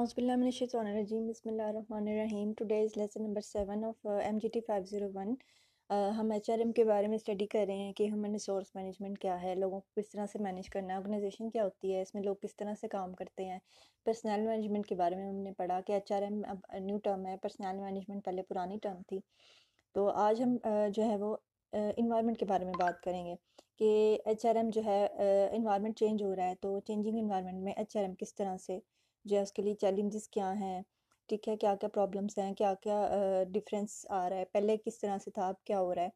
Auzubillahiminashaitanirajim. Bismillahirrahmanirrahim. Lesson number seven of M G T five zero one हम H R M के बारे में study कर रहे हैं कि ह्यूमन रिसोर्स मैनेजमेंट क्या है लोगों को किस तरह से मैनेज करना है ऑर्गेनाइजेशन क्या होती है इसमें लोग किस तरह से काम करते हैं पर्सनल मैनेजमेंट के बारे में हमने पढ़ा कि एच आर एम अब न्यू टर्म है पर्सनल मैनेजमेंट पहले पुरानी टर्म थी तो आज हम uh, जो है वो इन्वायरमेंट uh, के बारे में बात करेंगे कि एच आर एम जो है इन्वायरमेंट uh, चेंज हो रहा है तो चेंजिंग इन्वायरमेंट में एच आर एम किस तरह से जो है उसके लिए चैलेंजेस क्या हैं ठीक है क्या क्या प्रॉब्लम्स हैं क्या क्या डिफरेंस आ रहा है पहले किस तरह से था अब क्या हो रहा है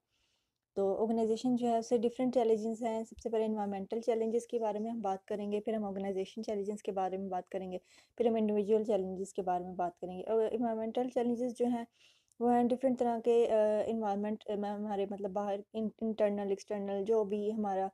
तो ऑर्गेनाइजेशन जो है उससे डिफरेंट चैलेंजेस हैं सबसे पहले इन्वायरमेंटल चैलेंजेस के बारे में हम बात करेंगे फिर हम ऑर्गेनाइजेशन चैलेंजेस के बारे में बात करेंगे फिर हम इंडिविजुअल चैलेंजेस के बारे में बात करेंगे और इन्वायरमेंटल चैलेंजेस जो हैं वो हैं डिफरेंट तरह के इन्वायरमेंट uh, हमारे मतलब बाहर इंटरनल एक्सटर्नल जो भी हमारा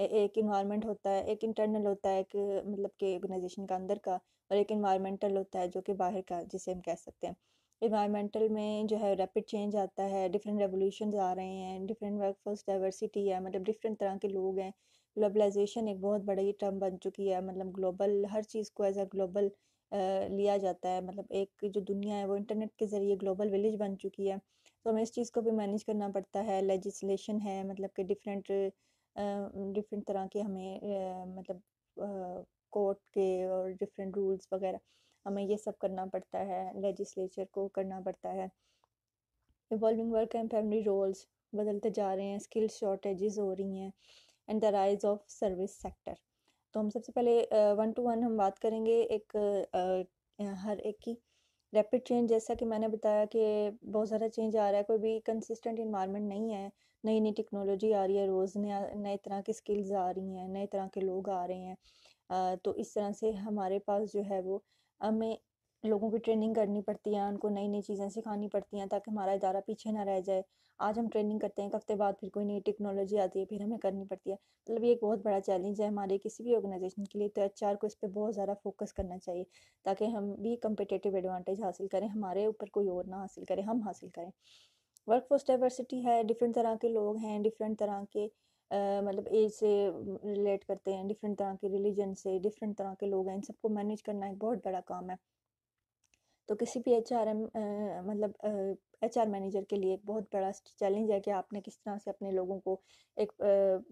एक इन्वायरमेंट होता है एक इंटरनल होता है एक मतलब कि ऑर्गेनाइजेशन का अंदर का और एक इन्वायरमेंटल होता है जो कि बाहर का जिसे हम कह सकते हैं इन्वायरमेंटल में जो है रैपिड चेंज आता है डिफरेंट रेवोल्यूशन आ रहे हैं डिफरेंट वर्कफोर्स डाइवर्सिटी है मतलब डिफरेंट तरह के लोग हैं ग्लोबलाइजेशन एक बहुत बड़ा ही टर्म बन चुकी है मतलब ग्लोबल हर चीज़ को एज अ ग्लोबल लिया जाता है मतलब एक जो दुनिया है वो इंटरनेट के ज़रिए ग्लोबल विलेज बन चुकी है तो हमें इस चीज़ को भी मैनेज करना पड़ता है लेजिस्लेशन है मतलब कि डिफरेंट डिफरेंट तरह के हमें मतलब कोर्ट के और डिफरेंट रूल्स वगैरह हमें ये सब करना पड़ता है लेजिस्लेचर को करना पड़ता है evolving work and family roles बदलते जा रहे हैं स्किल शॉर्टेजेस हो रही हैं and the rise of service sector तो हम सबसे पहले वन टू वन हम बात करेंगे एक uh, हर एक की रैपिड चेंज जैसा कि मैंने बताया कि बहुत ज़्यादा चेंज आ रहा है कोई भी कंसिस्टेंट इन्वायरमेंट नहीं है नई नई टेक्नोलॉजी आ रही है रोज़ नया नए तरह की स्किल्स आ रही हैं नए तरह के लोग आ रहे हैं तो इस तरह से हमारे पास जो है वो हमें लोगों की ट्रेनिंग करनी पड़ती है उनको नई नई चीज़ें सिखानी पड़ती हैं ताकि हमारा इदारा पीछे ना रह जाए आज हम ट्रेनिंग करते हैं एक हफ्ते बाद फिर कोई नई टेक्नोलॉजी आती है फिर हमें करनी पड़ती है मतलब ये एक बहुत बड़ा चैलेंज है हमारे किसी भी ऑर्गेनाइजेशन के लिए तो एच को इस पर बहुत ज़्यादा फोकस करना चाहिए ताकि हम भी कम्पिटेटिव एडवांटेज हासिल करें हमारे ऊपर कोई और ना हासिल करें हम हासिल करें वर्कफोर्स डाइवर्सिटी है डिफरेंट तरह के लोग हैं डिफरेंट तरह के Uh, मतलब एज से रिलेट करते हैं डिफरेंट तरह के रिलीजन से डिफरेंट तरह के लोग हैं इन सबको मैनेज करना एक बहुत बड़ा काम है तो किसी भी एच आर एम मतलब एच आर मैनेजर के लिए एक बहुत बड़ा चैलेंज है कि आपने किस तरह से अपने लोगों को एक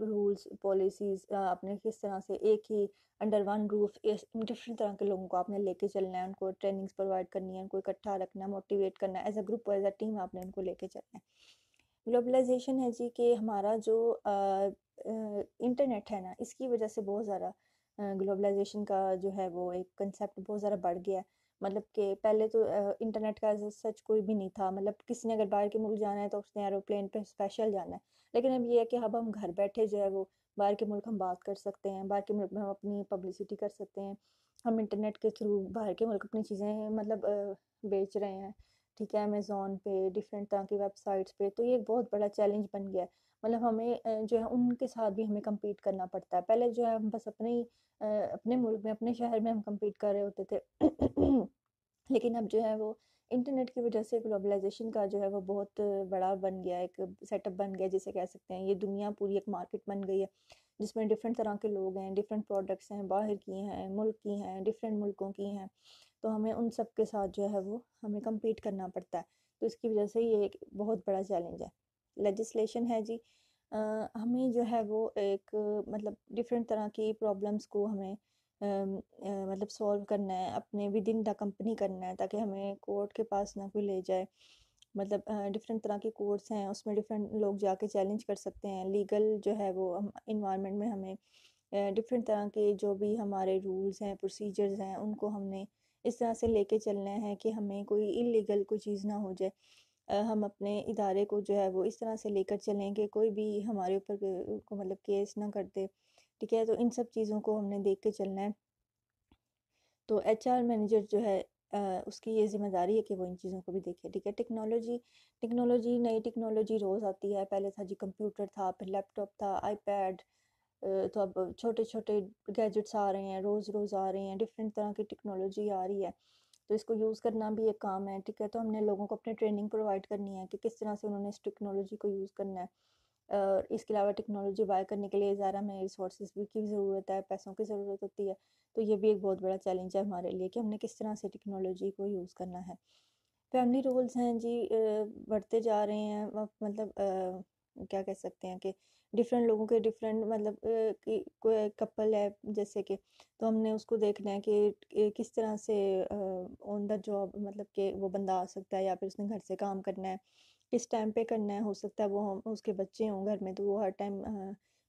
रूल्स पॉलिसीज़ आपने किस तरह से एक ही अंडर वन रूफ डिफरेंट तरह के लोगों को आपने लेके चलना है उनको ट्रेनिंग्स प्रोवाइड करनी है उनको इकट्ठा रखना है मोटिवेट करना है as a group as a team आपने उनको लेके चलना है ग्लोबलाइजेशन है जी कि हमारा जो इंटरनेट है ना इसकी वजह से बहुत ज़्यादा ग्लोबलाइजेशन का जो है वो एक कंसेप्ट बहुत ज़्यादा बढ़ गया है मतलब कि पहले तो इंटरनेट का सच कोई भी नहीं था मतलब किसी ने अगर बाहर के मुल्क जाना है तो उसने एरोप्लेन पे स्पेशल जाना है लेकिन अब ये है कि अब हम घर बैठे जो है वो बाहर के मुल्क हम बात कर सकते हैं बाहर के मुल्क में हम अपनी पब्लिसिटी कर सकते हैं हम इंटरनेट के थ्रू बाहर के मुल्क अपनी चीज़ें मतलब बेच रहे हैं ठीक है अमेज़ोन पे डिफरेंट तरह की वेबसाइट्स पे तो ये एक बहुत बड़ा चैलेंज बन गया है मतलब हमें जो है उनके साथ भी हमें कम्पीट करना पड़ता है पहले जो है हम बस अपने ही अपने मुल्क में अपने शहर में हम कम्पीट कर रहे होते थे लेकिन अब जो है वो इंटरनेट की वजह से ग्लोबलाइजेशन का जो है वो बहुत बड़ा बन गया एक सेटअप बन गया जिसे कह सकते हैं ये दुनिया पूरी एक मार्केट बन गई है जिसमें डिफरेंट तरह के लोग हैं डिफरेंट प्रोडक्ट्स हैं बाहर की हैं मुल्क की हैं डिफरेंट मुल्कों की हैं तो हमें उन सब के साथ जो है वो हमें कम्पीट करना पड़ता है तो इसकी वजह से ये एक बहुत बड़ा चैलेंज है लेजिस्लेशन है जी आ, हमें जो है वो एक मतलब डिफरेंट तरह की प्रॉब्लम्स को हमें आ, आ, मतलब सॉल्व करना है अपने विद इन द कंपनी करना है ताकि हमें कोर्ट के पास ना कोई ले जाए मतलब डिफरेंट तरह के कोर्ट्स हैं उसमें डिफरेंट लोग जाके चैलेंज कर सकते हैं लीगल जो है वो इन्वायरमेंट में हमें डिफरेंट तरह के जो भी हमारे रूल्स हैं प्रोसीजर्स हैं उनको हमने इस तरह से लेके चलना है कि हमें कोई इलीगल कोई चीज़ ना हो जाए हम अपने इदारे को जो है वो इस तरह से लेकर चलें कि कोई भी हमारे ऊपर को मतलब केस ना कर दे ठीक है तो इन सब चीज़ों को हमने देख के चलना है तो एच आर मैनेजर जो है उसकी ये जिम्मेदारी है कि वो इन चीज़ों को भी देखे ठीक है टेक्नोलॉजी टेक्नोलॉजी नई टेक्नोलॉजी रोज़ आती है पहले था जी कंप्यूटर था फिर लैपटॉप था आईपैड तो अब छोटे छोटे गैजेट्स आ रहे हैं रोज़ रोज़ आ रहे हैं डिफरेंट तरह की टेक्नोलॉजी आ रही है तो इसको यूज़ करना भी एक काम है ठीक है तो हमने लोगों को अपने ट्रेनिंग प्रोवाइड करनी है कि किस तरह से उन्होंने इस टेक्नोलॉजी को यूज़ करना है और इसके अलावा टेक्नोलॉजी बाय करने के लिए ज़्यादा हमें रिसोर्स भी की ज़रूरत है पैसों की ज़रूरत होती है तो ये भी एक बहुत बड़ा चैलेंज है हमारे लिए कि हमने किस तरह से टेक्नोलॉजी को यूज़ करना है फैमिली रोल्स हैं जी बढ़ते जा रहे हैं मतलब क्या कह सकते हैं कि डिफरेंट लोगों के डिफरेंट मतलब कि कोई कपल है जैसे कि तो हमने उसको देखना है कि किस तरह से ऑन द जॉब मतलब कि वो बंदा आ सकता है या फिर उसने घर से काम करना है किस टाइम पे करना है हो सकता है वो हम उसके बच्चे हों घर में तो वो हर टाइम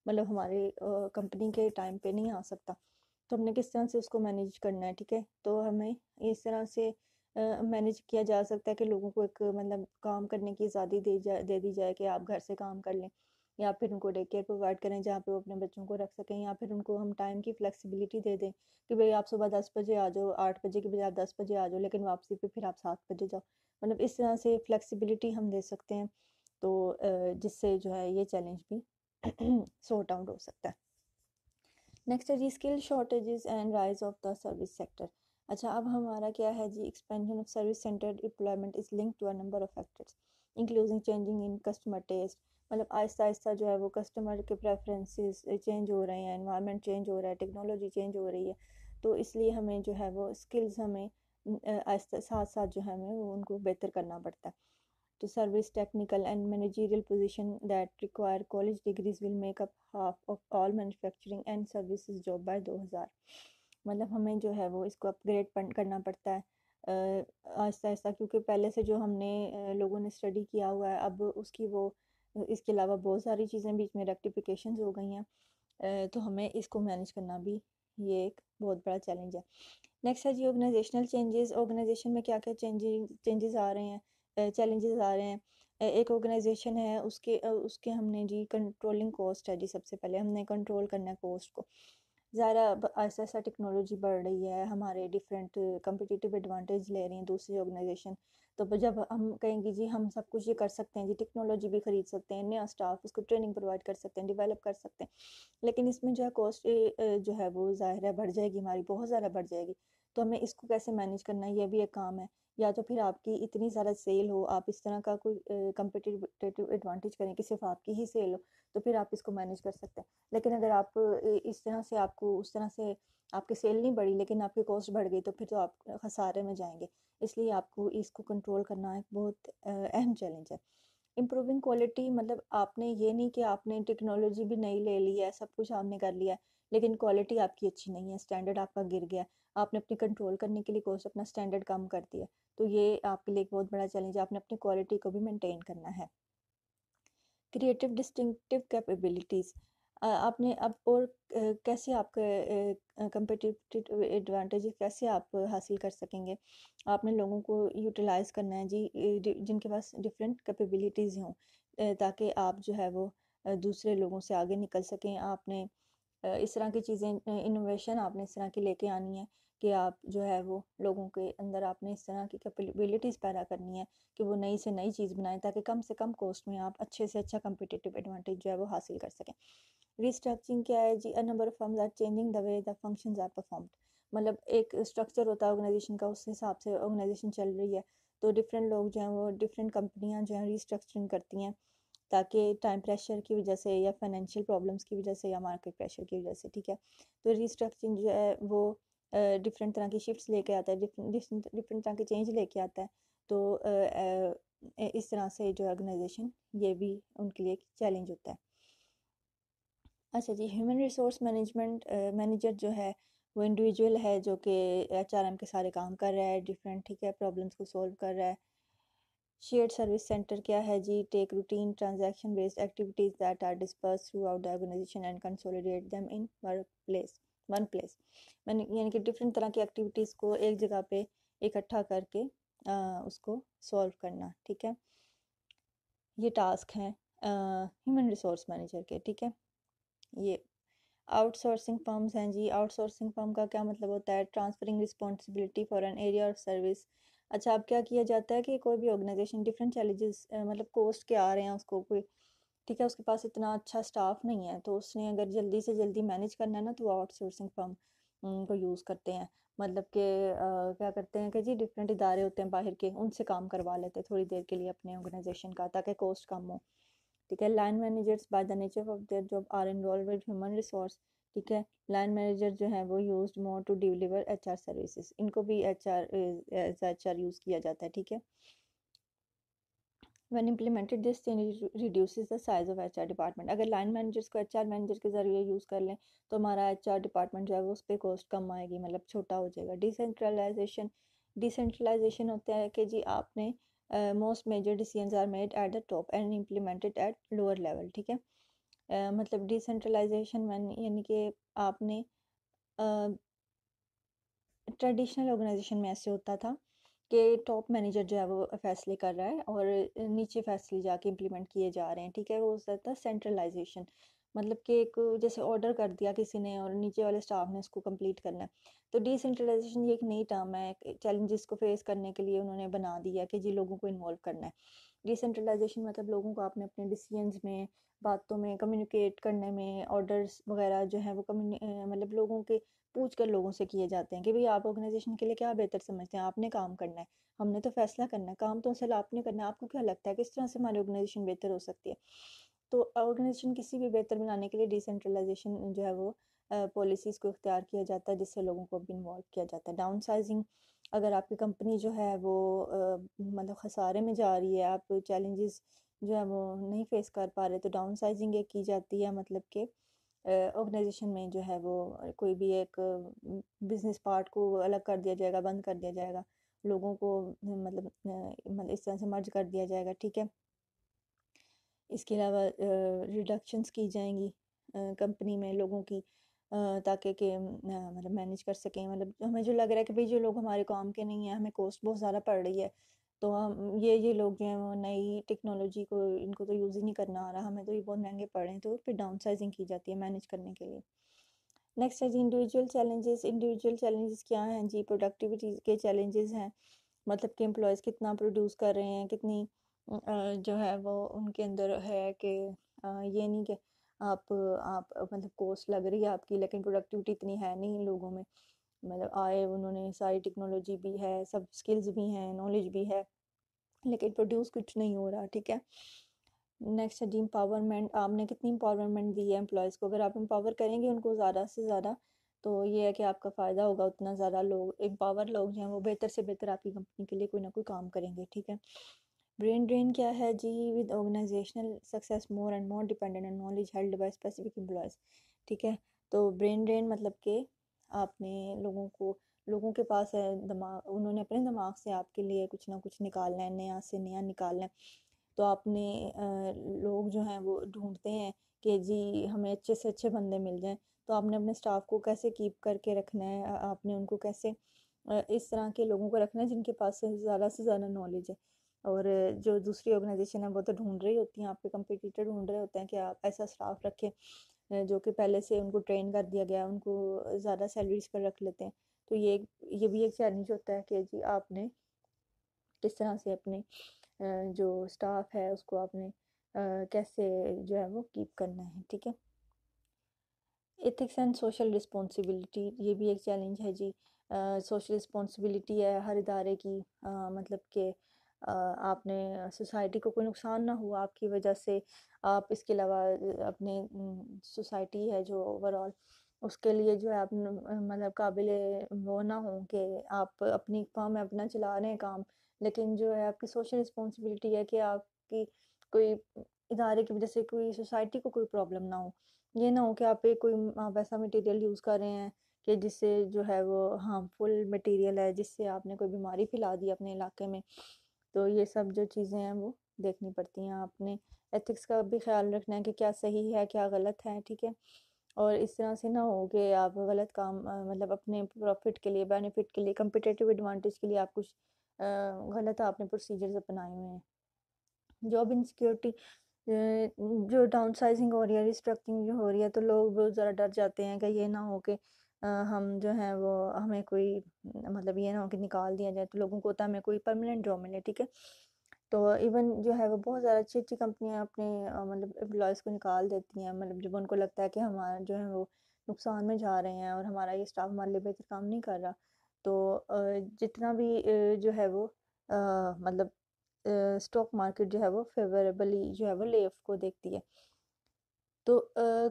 मतलब हमारे कंपनी के टाइम पे नहीं आ सकता तो हमने किस तरह से उसको मैनेज करना है ठीक है तो हमें इस तरह से मैनेज किया जा सकता है कि लोगों को एक मतलब काम करने की आज़ादी दे जा दे दी जाए कि आप घर से काम कर लें या फिर उनको डे केयर प्रोवाइड करें जहाँ पे वो अपने बच्चों को रख सकें या फिर उनको हम टाइम की फ्लेक्सिबिलिटी दे दें कि भाई आप सुबह दस बजे आ जाओ आठ बजे के बजाय आप दस बजे आ जाओ लेकिन वापसी पे फिर आप सात बजे जाओ मतलब इस तरह से फ्लेक्सिबिलिटी हम दे सकते हैं तो जिससे जो है ये चैलेंज भी सॉर्ट आउट हो सकता है नेक्स्ट है जी skill shortage and rise of the service sector अच्छा अब हमारा क्या है जी expansion of service center employment is link to a number of factors including changing in customer taste मतलब आहिस्ता आहिस्ता जो है वो कस्टमर के प्रेफरेंसेस चेंज हो रहे हैं इन्वायरमेंट चेंज हो रहा है टेक्नोलॉजी चेंज हो रही है तो इसलिए हमें जो है वो स्किल्स हमें आहिस्ता साथ साथ जो है हमें वो उनको बेहतर करना पड़ता है तो service technical and managerial position that require college degrees will make up half of all manufacturing and services job by हज़ार मतलब हमें जो है वो इसको अपग्रेड करना पड़ता है आहिस्ता आहिस्ता क्योंकि पहले से जो हमने लोगों ने स्टडी किया हुआ है अब उसकी वो इसके अलावा बहुत सारी चीज़ें बीच में रेक्टिफिकेशन हो गई हैं तो हमें इसको मैनेज करना भी ये एक बहुत बड़ा चैलेंज है नेक्स्ट है जी ऑर्गेनाइजेशनल चेंजेस ऑर्गेनाइजेशन में क्या क्या चेंजेस चेंजेस आ रहे हैं चैलेंजेस आ रहे हैं एक ऑर्गेनाइजेशन है उसके उसके हमने जी कंट्रोलिंग कॉस्ट है जी सबसे पहले हमने कंट्रोल करना है कॉस्ट को ज़्यादा ऐसा ऐसा टेक्नोलॉजी बढ़ रही है हमारे डिफरेंट कम्पिटिटिव एडवांटेज ले रही हैं दूसरी ऑर्गेनाइजेशन तो जब हम कहेंगे जी हम सब कुछ ये कर सकते हैं जी टेक्नोलॉजी भी खरीद सकते हैं नया स्टाफ उसको ट्रेनिंग प्रोवाइड कर सकते हैं डेवलप कर सकते हैं लेकिन इसमें जो है कॉस्ट जो है वो ज़ाहिर है बढ़ जाएगी हमारी बहुत ज़्यादा बढ़ जाएगी तो हमें इसको कैसे मैनेज करना है यह भी एक काम है या तो फिर आपकी इतनी ज़्यादा सेल हो आप इस तरह का कोई कंपिटेटिव एडवांटेज करें कि सिर्फ आपकी ही सेल हो तो फिर आप इसको मैनेज कर सकते हैं लेकिन अगर आप इस तरह से आपको उस तरह से आपकी सेल नहीं बढ़ी लेकिन आपकी कॉस्ट बढ़ गई तो फिर तो आप खसारे में जाएंगे इसलिए आपको इसको कंट्रोल करना एक बहुत अहम चैलेंज है इम्प्रूविंग क्वालिटी मतलब आपने ये नहीं कि आपने टेक्नोलॉजी भी नहीं ले ली है सब कुछ आपने कर लिया है लेकिन क्वालिटी आपकी अच्छी नहीं है स्टैंडर्ड आपका गिर गया आपने अपनी कंट्रोल करने के लिए कोर्स अपना स्टैंडर्ड कम कर दिया तो ये आपके लिए एक बहुत बड़ा चैलेंज है आपने अपनी क्वालिटी को भी मेंटेन करना है क्रिएटिव डिस्टिंक्टिव कैपेबिलिटीज़ आपने अब और कैसे आपके कंपटिटिव एडवांटेज कैसे आप हासिल कर सकेंगे आपने लोगों को यूटिलाइज़ करना है जी जिनके पास डिफरेंट कैपेबिलिटीज़ हों ताकि आप जो है वो दूसरे लोगों से आगे निकल सकें आपने इस तरह की चीज़ें इनोवेशन आपने इस तरह की लेके आनी है कि आप जो है वो लोगों के अंदर आपने इस तरह की कैपेबिलिटीज़ पैदा करनी है कि वो नई से नई चीज़ बनाएं ताकि कम से कम कॉस्ट में आप अच्छे से अच्छा कम्पिटेटिव एडवांटेज जो है वो हासिल कर सकें रिस्ट्रक्चरिंग क्या है जी a number of firms are changing the way the functions are performed मतलब एक स्ट्रक्चर होता है ऑर्गेनाइजेशन का उस हिसाब से ऑर्गेनाइजेशन चल रही है तो डिफरेंट लोग जो हैं वो डिफरेंट कंपनियाँ जो हैं रिस्ट्रक्चरिंग करती हैं ताकि टाइम प्रेशर की वजह से या फाइनेंशियल प्रॉब्लम्स की वजह से या मार्केट प्रेशर की वजह से ठीक है तो रिस्ट्रक्चरिंग जो है वो डिफरेंट तरह की शिफ्ट्स लेके आता है डिफरेंट तरह के चेंज लेके आता है तो इस तरह से जो ऑर्गेनाइजेशन ये भी उनके लिए चैलेंज होता है अच्छा जी ह्यूमन रिसोर्स मैनेजमेंट मैनेजर जो है वो इंडिविजुअल है जो कि एच आर एम के सारे काम कर रहा है डिफरेंट ठीक है प्रॉब्लम्स को सॉल्व कर रहा है शेयर्ड सर्विस सेंटर क्या है जी take routine transaction based activities that are dispersed throughout the organization and consolidate them in work place one place मैंने यानी कि डिफरेंट तरह की एक्टिविटीज़ को एक जगह पे इकट्ठा करके आ, उसको सॉल्व करना ठीक है ये टास्क है ह्यूमन रिसोर्स मैनेजर के ठीक है ये आउटसोर्सिंग फर्म्स हैं जी आउटसोर्सिंग फर्म का क्या मतलब होता है transferring responsibility for an area of service अच्छा अब क्या किया जाता है कि कोई भी ऑर्गेनाइजेशन डिफरेंट चैलेंजेस मतलब कोस्ट के आ रहे हैं उसको कोई ठीक है उसके पास इतना अच्छा स्टाफ नहीं है तो उसने अगर जल्दी से जल्दी मैनेज करना है ना तो वो आउटसोर्सिंग फर्म को यूज़ करते हैं मतलब कि क्या करते हैं कि जी डिफरेंट इदारे होते हैं बाहर के उनसे काम करवा लेते हैं थोड़ी देर के लिए अपने ऑर्गेनाइजेशन का ताकि कॉस्ट कम हो ठीक है line managers by the nature of their job are involve with human resource ठीक है लाइन मैनेजर जो है वो use more to deliver H R services इनको भी H R H R use किया जाता है ठीक है one implemented this change reduce the size of R department अगर लाइन मैनेजर्स को एच आर मैनेजर के ज़रिए यूज़ कर लें तो हमारा एच आर डिपार्टमेंट जो है वो उस पर कॉस्ट कम आएगी मतलब छोटा हो जाएगा डिसेंट्रलाइजेशन डिसेंट्रलाइजेशन होता है कि जी आपने most major decision are made at the top and implemented at lower level ठीक है मतलब डिसेंट्रलाइजेशन यानी कि आपने ट्रेडिशनल uh, ऑर्गेनाइजेशन में ऐसे होता था के टॉप मैनेजर जो है वो फैसले कर रहा है और नीचे फैसले जाके इम्प्लीमेंट किए जा रहे हैं ठीक है वो हो सकता है सेंट्रलाइजेशन मतलब कि एक जैसे ऑर्डर कर दिया किसी ने और नीचे वाले स्टाफ ने उसको कंप्लीट करना है तो डिसेंट्रलाइजेशन ये एक नई टर्म है चैलेंजेस को फेस करने के लिए उन्होंने बना दिया कि जी लोगों को इन्वॉल्व करना है डिसेंट्रलाइजेशन मतलब लोगों को आपने अपने डिसीजंस में बातों में कम्युनिकेट करने में ऑर्डर्स वगैरह जो है वो मतलब लोगों के पूछ कर लोगों से किए जाते हैं कि भाई आप ऑर्गेनाइजेशन के लिए क्या बेहतर समझते हैं आपने काम करना है हमने तो फैसला करना है काम तो असल आपने करना है आपको क्या लगता है किस तरह से हमारी ऑर्गेनाइजेशन बेहतर हो सकती है तो ऑर्गेनाइजेशन किसी भी बेहतर बनाने के लिए डिसेंट्रलाइजेशन जो है वो पॉलिसीज़ को इख्तियार किया जाता है जिससे लोगों को भी इन्वॉल्व किया जाता है डाउन साइजिंग अगर आपकी कंपनी जो है वो मतलब खसारे में जा रही है आप चैलेंजेस जो है वो नहीं फेस कर पा रहे तो डाउन साइजिंग एक की जाती है मतलब कि ऑर्गेनाइजेशन में जो है वो कोई भी एक बिजनेस पार्ट को अलग कर दिया जाएगा बंद कर दिया जाएगा लोगों को मतलब मतलब इस तरह से मर्ज कर दिया जाएगा ठीक है इसके अलावा रिडक्शंस की जाएंगी कंपनी में लोगों की ताकि के मतलब मैनेज कर सकें मतलब हमें जो लग रहा है कि भाई जो लोग हमारे काम के नहीं हैं हमें कॉस्ट बहुत ज़्यादा पड़ रही है तो हम ये ये लोग जो हैं वो नई टेक्नोलॉजी को इनको तो यूज़ ही नहीं करना आ रहा हमें तो ये बहुत महंगे पड़ रहे हैं तो फिर डाउन साइजिंग की जाती है मैनेज करने के लिए नेक्स्ट है जी इंडिविजुअल चैलेंजेस इंडिविजुअल चैलेंजेस क्या हैं जी प्रोडक्टिविटी के चैलेंजेस हैं मतलब कि एम्प्लॉयज़ कितना प्रोड्यूस कर रहे हैं कितनी जो है वो उनके अंदर है कि ये नहीं कि आप आप मतलब कोर्स लग रही है आपकी लेकिन प्रोडक्टिविटी इतनी है नहीं लोगों में मतलब आए उन्होंने सारी टेक्नोलॉजी भी है सब स्किल्स भी हैं नॉलेज भी है लेकिन प्रोड्यूस कुछ नहीं हो रहा ठीक है नेक्स्ट है जी एम्पावरमेंट आपने कितनी एम्पावरमेंट दी है एम्प्लॉयज़ को अगर आप एम्पावर करेंगे उनको ज़्यादा से ज़्यादा तो ये है कि आपका फ़ायदा होगा उतना ज़्यादा लोग एम्पावर लोग जो हैं वो बेहतर से बेहतर आपकी कंपनी के लिए कोई ना कोई काम करेंगे ठीक है ब्रेन ड्रेन क्या है जी with organizational success more and more dependent on knowledge held by specific employees ठीक है तो ब्रेन ड्रेन मतलब कि आपने लोगों को लोगों के पास है दिमाग उन्होंने अपने दिमाग से आपके लिए कुछ ना कुछ निकालना है नया से नया निकालना है तो आपने लोग जो हैं वो ढूंढते हैं कि जी हमें अच्छे से अच्छे बंदे मिल जाएं तो आपने अपने स्टाफ को कैसे कीप करके रखना है आपने उनको कैसे इस तरह के लोगों को रखना है जिनके पास ज़्यादा से ज़्यादा नॉलेज है और जो दूसरी ऑर्गेनाइजेशन है वो तो ढूंढ रही होती हैं आपके कंपटीटर ढूंढ रहे होते हैं कि आप ऐसा स्टाफ रखें जो कि पहले से उनको ट्रेन कर दिया गया उनको ज़्यादा सैलरीज पर रख लेते हैं तो ये ये भी एक चैलेंज होता है कि जी आपने किस तरह से अपने जो स्टाफ है उसको आपने कैसे जो है वो कीप करना है ठीक है एथिक्स एंड सोशल रिस्पॉन्सिबिलिटी ये भी एक चैलेंज है जी सोशल रिस्पॉन्सिबिलिटी है हर इदारे की आ, मतलब के आपने सोसाइटी को कोई नुकसान ना हुआ आपकी वजह से आप इसके अलावा अपने सोसाइटी है जो ओवरऑल उसके लिए जो है आप मतलब काबिल वो ना हो कि आप अपनी काम में अपना चला रहे हैं काम लेकिन जो है आपकी सोशल रिस्पॉन्सिबिलिटी है कि आपकी कोई इदारे की वजह से कोई सोसाइटी को कोई प्रॉब्लम ना हो ये ना हो कि आप एक कोई आप ऐसा मटेरियल यूज़ कर रहे हैं कि जिससे जो है वो हार्मफुल मटेरियल है जिससे आपने कोई बीमारी फैला दी अपने इलाके में तो ये सब जो चीज़ें हैं वो देखनी पड़ती हैं आपने एथिक्स का भी ख्याल रखना है कि क्या सही है क्या गलत है ठीक है और इस तरह से ना हो कि आप गलत काम मतलब अपने प्रॉफिट के लिए बेनिफिट के लिए कम्पिटेटिव एडवांटेज के लिए आप कुछ गलत आपने प्रोसीजर्स अपनाए हुए हैं जॉब इनसिक्योरिटी जो डाउन साइजिंग हो रही है रिस्ट्रक्चिंग हो रही है तो लोग बहुत ज़्यादा डर जाते हैं कि ये ना हो कि हम जो हैं वो हमें कोई मतलब ये ना हो कि निकाल दिया जाए तो लोगों को होता है हमें कोई परमानेंट जॉब मिले ठीक है तो इवन जो है वो बहुत ज़्यादा अच्छी अच्छी कंपनियाँ अपने मतलब एम्प्लॉयज़ को निकाल देती हैं मतलब जब उनको लगता है कि हमारा जो है वो नुकसान में जा रहे हैं और हमारा ये स्टाफ हमारे लिए बेहतर काम नहीं कर रहा तो जितना भी जो है वो मतलब स्टॉक मार्केट जो है वो फेवरेबली जो है वो लेफ को देखती है तो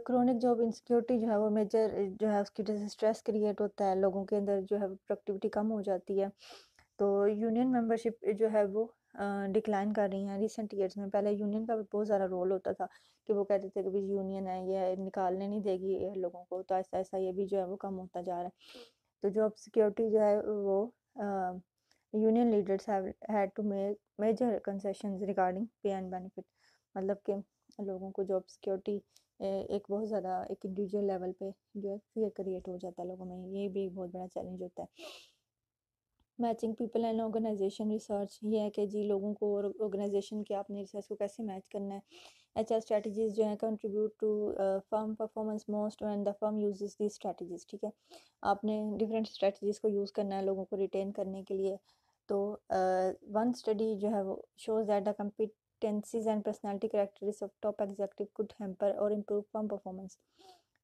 क्रोनिक जॉब इंसिक्योरिटी जो है वो मेजर जो है उसकी वजह से स्ट्रेस क्रिएट होता है लोगों के अंदर जो है प्रोडक्टिविटी कम हो जाती है तो यूनियन मेंबरशिप जो है वो डिक्लाइन कर रही हैं रिसेंट ईयर्स में पहले यूनियन का भी बहुत सारा रोल होता था कि वो कहते थे कि भाई यूनियन है ये निकालने नहीं देगी ये लोगों को तो ऐसा ऐसा ये भी जो है वो कम होता जा रहा है तो जॉब सिक्योरिटी जो है वो union leaders had to make major concession regarding pay and benefit मतलब कि लोगों को जॉब सिक्योरिटी एक बहुत ज़्यादा एक इंडिविजुअल लेवल पे जो है फियर क्रिएट हो जाता है लोगों में ये भी एक बहुत बड़ा चैलेंज होता है matching people and organization research ये है कि जी लोगों को और ऑर्गेनाइजेशन के आपने रिसर्च को कैसे मैच करना है एच आर स्ट्रैटेजीज जो है contribute to firm performance most and the firm uses the strategies ठीक है आपने डिफरेंट स्ट्रैटेजीज को यूज़ करना है लोगों को रिटेन करने के लिए तो वन uh, स्टडी जो है वो shows that the tendencies and personality characteristics of top executive could hamper और इम्प्रूव फॉर्म परफॉर्मेंस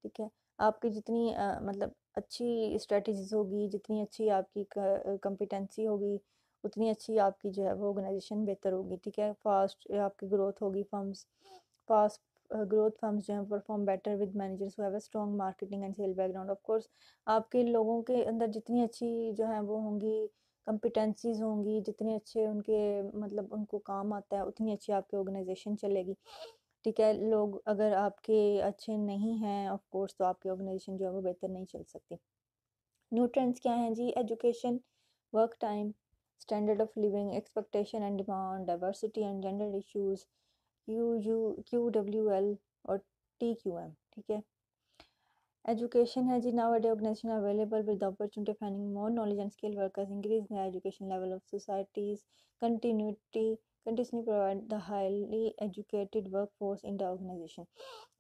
ठीक है आपकी जितनी आ, मतलब अच्छी स्ट्रेटजीज होगी जितनी अच्छी आपकी कंपिटेंसी होगी उतनी अच्छी आपकी जो है वो ऑर्गेनाइजेशन बेहतर होगी ठीक है फास्ट आपकी ग्रोथ होगी फर्म्स फास्ट ग्रोथ फर्म्स जो हैं perform better with managers who have a strong marketing and sale background of course आपके लोगों के अंदर जितनी अच्छी जो है वो होंगी कंपिटेंसीज होंगी जितने अच्छे उनके मतलब उनको काम आता है उतनी अच्छी आपकी ऑर्गेनाइजेशन चलेगी ठीक है लोग अगर आपके अच्छे नहीं हैं ऑफ कोर्स तो आपकी ऑर्गेनाइजेशन जो है वो बेहतर नहीं चल सकती ट्रेंड्स क्या हैं जी education work time standard of living expectation and demand diversity and gender issues U U Q W L और टी क्यू एम ठीक है एजुकेशन है जी nowadays organization available with opportunity opportunity more knowledge and skill workers increase the education level of societies continuity continue provide the highly educated work force in the organization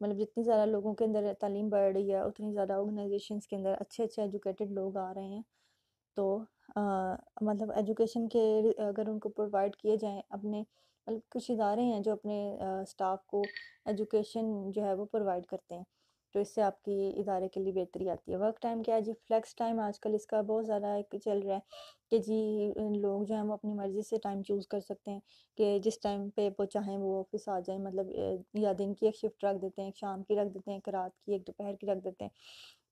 मतलब जितनी ज़्यादा लोगों के अंदर तालीम बढ़ रही है उतनी ज़्यादा ऑर्गेनाइजेशन के अंदर अच्छे अच्छे एजुकेटेड लोग आ रहे हैं तो आ, मतलब एजुकेशन के अगर उनको प्रोवाइड किए जाएँ अपने मतलब कुछ इदारे हैं जो अपने स्टाफ को एजुकेशन जो है वो प्रोवाइड करते हैं तो इससे आपकी इदारे के लिए बेहतरी आती है वर्क टाइम क्या है जी फ्लेक्स टाइम आजकल इसका बहुत ज़्यादा एक चल रहा है कि जी लोग जो हैं वो अपनी मर्ज़ी से टाइम चूज़ कर सकते हैं कि जिस टाइम पे वो चाहें वो ऑफिस आ जाएं मतलब या दिन की एक शिफ्ट रख देते हैं एक शाम की रख देते हैं एक रात की एक दोपहर की रख देते हैं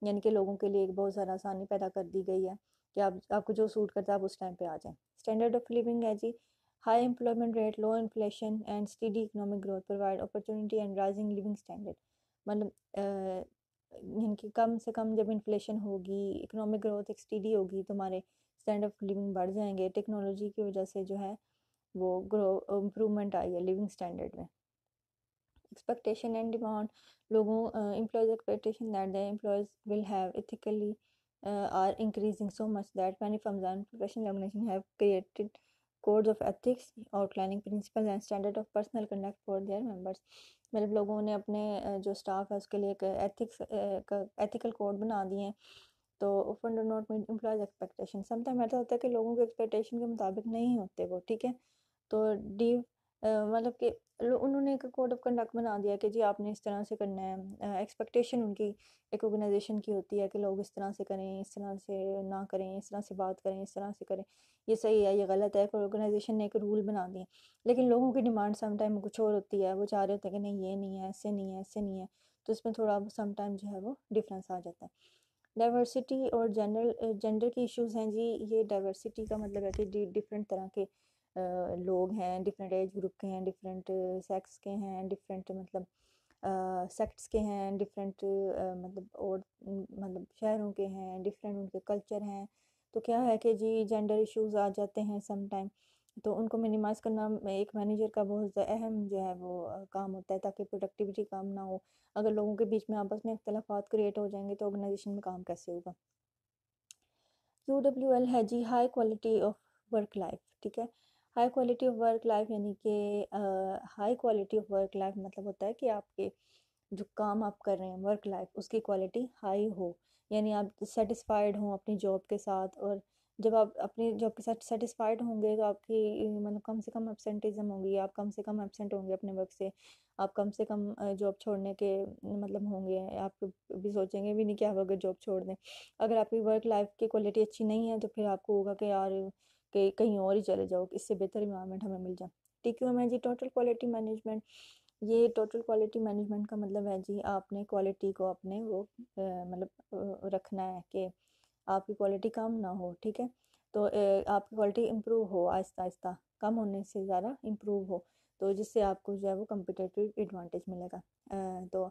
यानी कि लोगों के लिए एक बहुत ज़्यादा आसानी पैदा कर दी गई है कि आप आपको जो सूट करता है आप उस टाइम पर आ जाएँ स्टैंडर्ड ऑफ लिविंग है जी high employment rate low inflation and steady economic growth provide opportunity and rising living standard मतलब यानी कि कम से कम जब इन्फ्लेशन होगी इकोनॉमिक ग्रोथ एक स्टडी होगी तो हमारे स्टैंडर्ड ऑफ लिविंग बढ़ जाएंगे टेक्नोलॉजी की वजह से जो है वो ग्रो इम्प्रूवमेंट आई है लिविंग स्टैंडर्ड में एक्सपेक्टेशन एंड डिमांड लोगों employees expectation that the employees will have ethically are increasing so much that many firms and professional organization have created codes of ethics outlining principle and standard of personal conduct for their members मतलब लोगों ने अपने जो staff है उसके लिए एक ethics ethical code बना दिए हैं तो often do not meet employees expectation sometime ऐसा होता है कि लोगों के एक्सपेक्टेशन के मुताबिक नहीं होते वो ठीक है तो डी मतलब कि उन्होंने एक कोड ऑफ कंडक्ट बना दिया कि जी आपने इस तरह से करना है एक्सपेक्टेशन उनकी एक ऑर्गेनाइजेशन की होती है कि लोग इस तरह से करें इस तरह से ना करें इस तरह से बात करें इस तरह से करें ये सही है ये गलत है ऑर्गेनाइजेशन ने एक रूल बना दिया लेकिन लोगों की डिमांड समटाइम कुछ और होती है वो चाह रहे होते हैं कि नहीं ये नहीं है ऐसे नहीं है ऐसे नहीं है तो इसमें थोड़ा समटाइम जो है वो डिफरेंस आ जाता है डाइवर्सिटी और जनरल जेंडर के इश्यूज़ हैं जी ये डाइवर्सिटी का मतलब है कि डिफरेंट तरह के लोग हैं डिफरेंट एज ग्रुप के हैं डिफरेंट सेक्स के हैं डिफरेंट मतलब सेक्ट्स के हैं डिफरेंट मतलब और मतलब शहरों के हैं डिफरेंट उनके कल्चर हैं तो क्या है कि जी जेंडर इश्यूज आ जाते हैं सम टाइम तो उनको मिनिमाइज़ करना एक मैनेजर का बहुत अहम जो है वो काम होता है ताकि प्रोडक्टिविटी कम ना हो अगर लोगों के बीच में आपस में अख्तलाफात क्रिएट हो जाएंगे तो ऑर्गेनाइजेशन में काम कैसे होगा यू डब्ल्यू एल है जी high quality of work life ठीक है high quality of work life यानी कि high quality of work life मतलब होता है कि आपके जो काम आप कर रहे हैं वर्क लाइफ उसकी क्वालिटी हाई हो यानी आप सेटिस्फाइड हों अपनी जॉब के साथ और जब आप अपनी जॉब के साथ सेटिस्फाइड होंगे तो आपकी मतलब कम से कम एबसेंटिज़म होगी आप कम से कम एबसेंट होंगे अपने वर्क से आप कम से कम जॉब छोड़ने के मतलब होंगे आप भी सोचेंगे भी नहीं कि आप अगर जॉब छोड़ दें अगर आपकी वर्क लाइफ की क्वालिटी अच्छी नहीं है तो फिर आपको होगा कि यार कि कहीं और ही चले जाओ इससे बेहतर इन्वायरमेंट हमें मिल जाए ठीक है मैं जी टोटल क्वालिटी मैनेजमेंट ये टोटल क्वालिटी मैनेजमेंट का मतलब है जी आपने क्वालिटी को अपने वो मतलब रखना है कि आपकी क्वालिटी कम ना हो ठीक है तो आपकी क्वालिटी इम्प्रूव हो आहिस्ता आहिस्ता कम होने से ज़्यादा इम्प्रूव हो तो जिससे आपको जो है वो कम्पिटेटिव एडवांटेज मिलेगा तो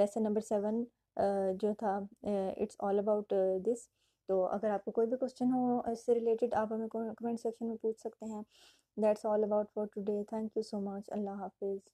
लेसन नंबर सेवन जो था इट्स ऑल अबाउट दिस तो अगर आपको कोई भी क्वेश्चन हो इससे रिलेटेड आप हमें कमेंट सेक्शन में पूछ सकते हैं that's all about for today thank you so much अल्लाह हाफिज़